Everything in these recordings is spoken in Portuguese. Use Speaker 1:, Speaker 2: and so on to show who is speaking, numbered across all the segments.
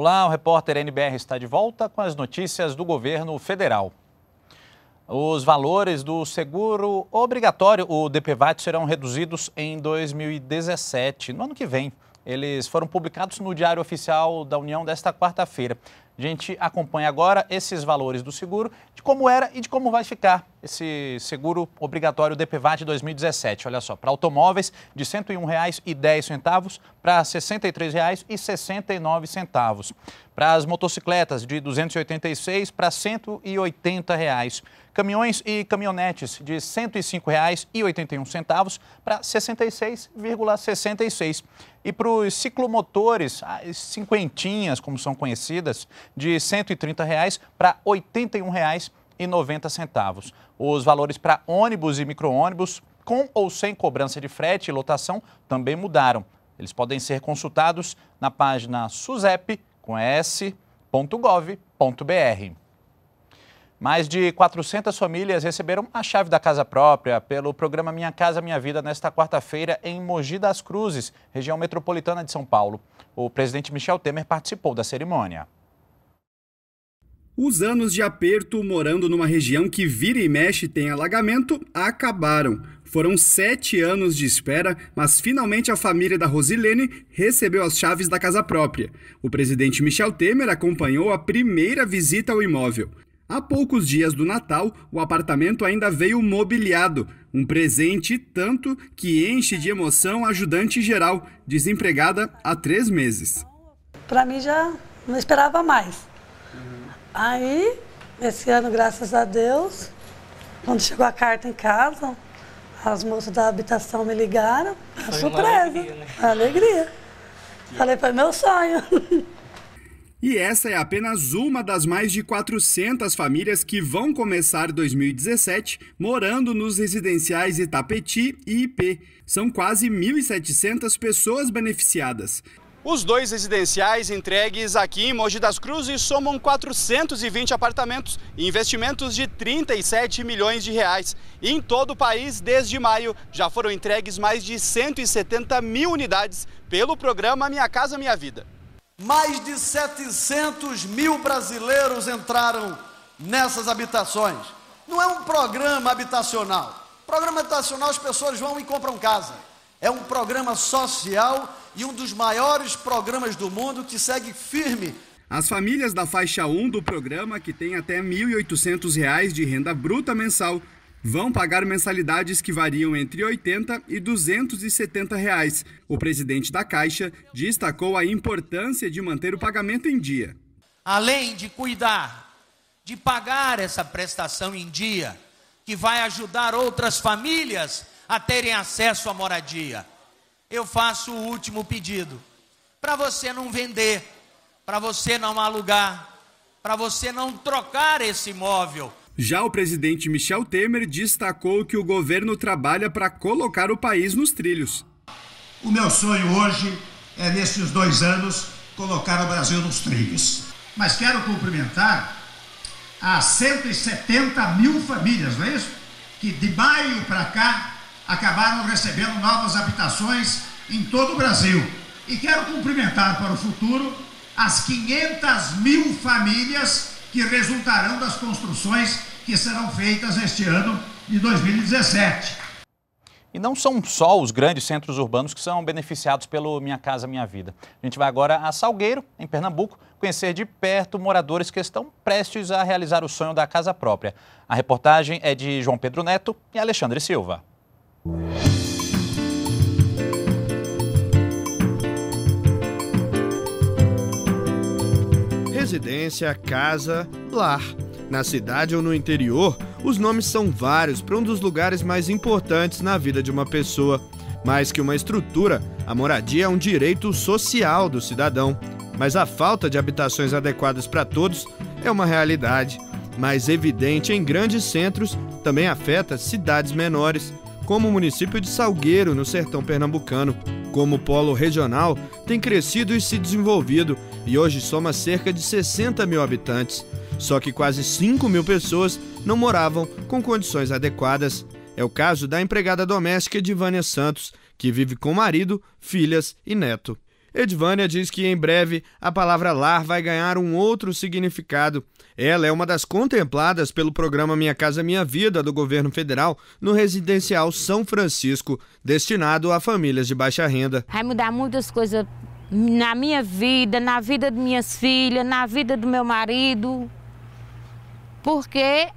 Speaker 1: Olá, o repórter NBR está de volta com as notícias do governo federal. Os valores do seguro obrigatório, o DPVAT, serão reduzidos em 2017, no ano que vem. Eles foram publicados no Diário Oficial da União desta quarta-feira. A gente acompanha agora esses valores do seguro, de como era e de como vai ficar esse seguro obrigatório DPVAT 2017. Olha só, para automóveis de R$ 101,10 para R$ 63,69. Para as motocicletas, de 286 para 180 reais. Caminhões e caminhonetes, de R$ 105,81 para R$ 66,66. E para os ciclomotores, as cinquentinhas, como são conhecidas, de R$ reais para R$ 81,90. Os valores para ônibus e micro-ônibus, com ou sem cobrança de frete e lotação, também mudaram. Eles podem ser consultados na página SUSEP.com com s.gov.br. Mais de 400 famílias receberam a chave da casa própria pelo programa Minha Casa Minha Vida nesta quarta-feira em Mogi das Cruzes, região metropolitana de São Paulo. O presidente Michel Temer participou da cerimônia.
Speaker 2: Os anos de aperto morando numa região que vira e mexe tem alagamento acabaram. Foram sete anos de espera, mas finalmente a família da Rosilene recebeu as chaves da casa própria. O presidente Michel Temer acompanhou a primeira visita ao imóvel. Há poucos dias do Natal, o apartamento ainda veio mobiliado, um presente tanto que enche de emoção a ajudante geral, desempregada há três meses.
Speaker 3: Para mim já não esperava mais. Aí, esse ano, graças a Deus, quando chegou a carta em casa,
Speaker 2: as moças da habitação me ligaram, Foi surpresa, alegria. Né? alegria. Falei, foi meu sonho. E essa é apenas uma das mais de 400 famílias que vão começar 2017 morando nos residenciais Itapeti e IP. São quase 1.700 pessoas beneficiadas. Os dois residenciais entregues aqui em Mogi das Cruzes somam 420 apartamentos e investimentos de 37 milhões de reais. E em todo o país, desde maio, já foram entregues mais de 170 mil unidades pelo programa Minha Casa Minha Vida. Mais de 700 mil brasileiros entraram nessas habitações. Não é um programa habitacional. Programa habitacional as pessoas vão e compram casa. É um programa social e um dos maiores programas do mundo que segue firme. As famílias da faixa 1 do programa, que tem até R$ 1.800 de renda bruta mensal, vão pagar mensalidades que variam entre 80 e 270 reais. O presidente da Caixa destacou a importância de manter o pagamento em dia. Além de cuidar,
Speaker 1: de pagar essa prestação em dia, que vai ajudar outras famílias a terem acesso à moradia. Eu faço o último pedido: para você não vender, para você não alugar, para você não trocar esse imóvel.
Speaker 2: Já o presidente Michel Temer destacou que o governo trabalha para colocar o país nos trilhos. O meu sonho hoje é, nesses dois anos, colocar o Brasil nos trilhos. Mas quero cumprimentar as 170 mil famílias, não é isso? Que de maio para cá acabaram recebendo novas habitações em todo o Brasil. E quero cumprimentar para o futuro as 500 mil famílias que resultarão das construções que serão feitas este ano de 2017.
Speaker 1: E não são só os grandes centros urbanos que são beneficiados pelo Minha Casa Minha Vida. A gente vai agora a Salgueiro, em Pernambuco, conhecer de perto moradores que estão prestes a realizar o sonho da casa própria. A reportagem é de João Pedro Neto e Alexandre Silva.
Speaker 3: residência, casa, lar. Na cidade ou no interior, os nomes são vários para um dos lugares mais importantes na vida de uma pessoa. Mais que uma estrutura, a moradia é um direito social do cidadão. Mas a falta de habitações adequadas para todos é uma realidade. Mais evidente em grandes centros, também afeta cidades menores, como o município de Salgueiro, no sertão pernambucano. Como polo regional, tem crescido e se desenvolvido, e hoje soma cerca de 60 mil habitantes. Só que quase 5 mil pessoas não moravam com condições adequadas. É o caso da empregada doméstica Edvânia Santos, que vive com marido, filhas e neto. Edvânia diz que em breve a palavra lar vai ganhar um outro significado. Ela é uma das contempladas pelo programa Minha Casa Minha Vida do governo federal no residencial São Francisco, destinado a famílias de baixa renda. Vai mudar muitas coisas na minha vida, na vida de minhas filhas, na vida do meu marido, porque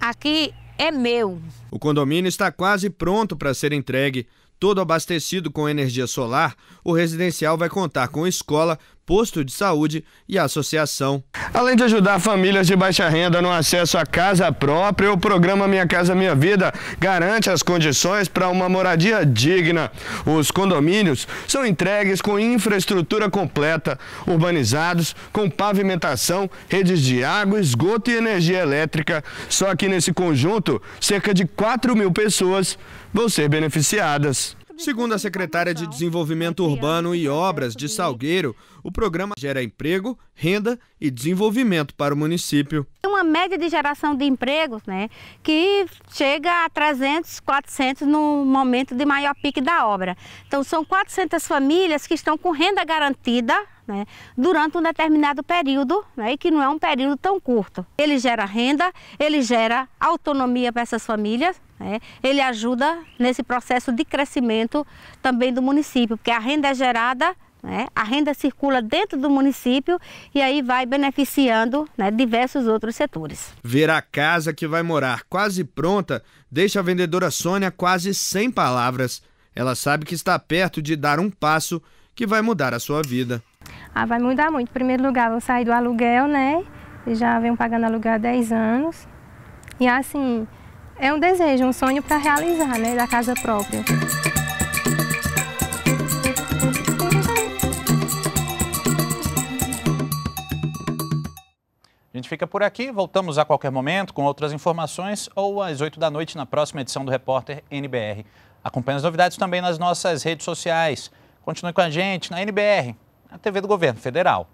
Speaker 3: aqui é meu. O condomínio está quase pronto para ser entregue. Todo abastecido com energia solar, o residencial vai contar com escola, posto de saúde e associação. Além de ajudar famílias de baixa renda no acesso à casa própria, o programa Minha Casa Minha Vida garante as condições para uma moradia digna. Os condomínios são entregues com infraestrutura completa, urbanizados, com pavimentação, redes de água, esgoto e energia elétrica. Só que nesse conjunto, cerca de 4 mil pessoas vão ser beneficiadas. Segundo a secretária de Desenvolvimento é Urbano e Obras de Salgueiro, o programa gera emprego, renda e desenvolvimento para o município. Uma média de geração de empregos né, que chega a 300, 400 no momento de maior pique da obra. Então, são 400 famílias que estão com renda garantida né, durante um determinado período, né, e que não é um período tão curto. Ele gera renda, ele gera autonomia para essas famílias é. ele ajuda nesse processo de crescimento também do município, porque a renda é gerada, né, a renda circula dentro do município e aí vai beneficiando né, diversos outros setores. Ver a casa que vai morar quase pronta deixa a vendedora Sônia quase sem palavras. Ela sabe que está perto de dar um passo que vai mudar a sua vida. Ah, vai mudar muito. Em primeiro lugar, vou sair do aluguel, né? já venho pagando aluguel há 10 anos. E assim, é um desejo, um sonho para realizar, né, da casa
Speaker 1: própria. A gente fica por aqui, voltamos a qualquer momento com outras informações ou às 8 da noite na próxima edição do Repórter NBR. Acompanhe as novidades também nas nossas redes sociais. Continue com a gente na NBR, a TV do Governo Federal.